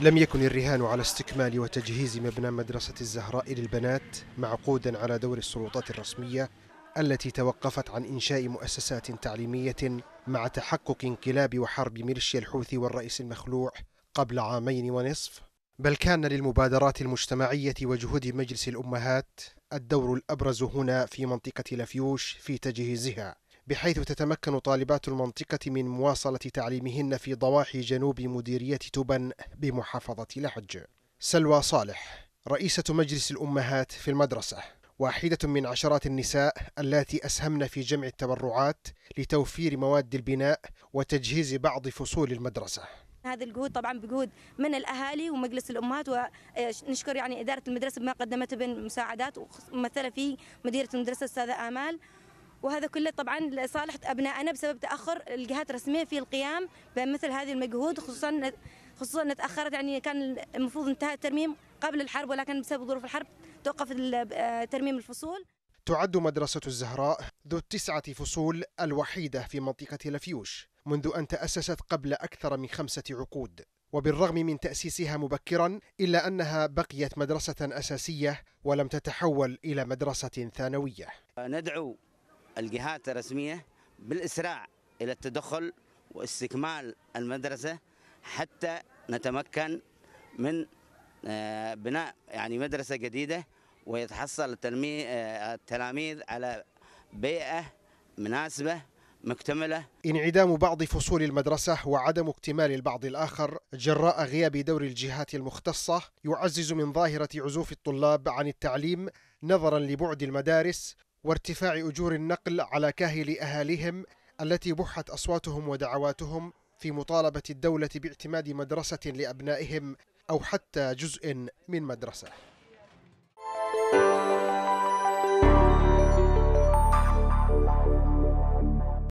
لم يكن الرهان على استكمال وتجهيز مبنى مدرسة الزهراء للبنات معقودا على دور السلطات الرسمية التي توقفت عن إنشاء مؤسسات تعليمية مع تحقق انقلاب وحرب ميليشيا الحوثي والرئيس المخلوع قبل عامين ونصف بل كان للمبادرات المجتمعية وجهود مجلس الأمهات الدور الأبرز هنا في منطقة لافيوش في تجهيزها بحيث تتمكن طالبات المنطقة من مواصلة تعليمهن في ضواحي جنوب مديرية تبن بمحافظة لحج سلوى صالح رئيسة مجلس الأمهات في المدرسة واحدة من عشرات النساء التي أسهمن في جمع التبرعات لتوفير مواد البناء وتجهيز بعض فصول المدرسة هذه الجهود طبعا بجهود من الاهالي ومجلس الامهات ونشكر يعني اداره المدرسه بما قدمته من مساعدات وممثله في مديره المدرسه الاستاذه امال وهذا كله طبعا لصالح ابنائنا بسبب تاخر الجهات الرسميه في القيام بمثل هذه المجهود خصوصا خصوصا ان تاخرت يعني كان المفروض انتهى الترميم قبل الحرب ولكن بسبب ظروف الحرب توقف آه، ترميم الفصول تعد مدرسة الزهراء ذو التسعة فصول الوحيدة في منطقة لفيوش منذ أن تأسست قبل أكثر من خمسة عقود وبالرغم من تأسيسها مبكرا إلا أنها بقيت مدرسة أساسية ولم تتحول إلى مدرسة ثانوية ندعو الجهات الرسمية بالإسراع إلى التدخل واستكمال المدرسة حتى نتمكن من آه، بناء يعني مدرسة جديدة ويتحصل آه، التلاميذ على بيئة مناسبة مكتملة انعدام بعض فصول المدرسة وعدم اكتمال البعض الآخر جراء غياب دور الجهات المختصة يعزز من ظاهرة عزوف الطلاب عن التعليم نظرا لبعد المدارس وارتفاع أجور النقل على كاهل أهاليهم التي بحت أصواتهم ودعواتهم في مطالبة الدولة باعتماد مدرسة لأبنائهم أو حتى جزء من مدرسة.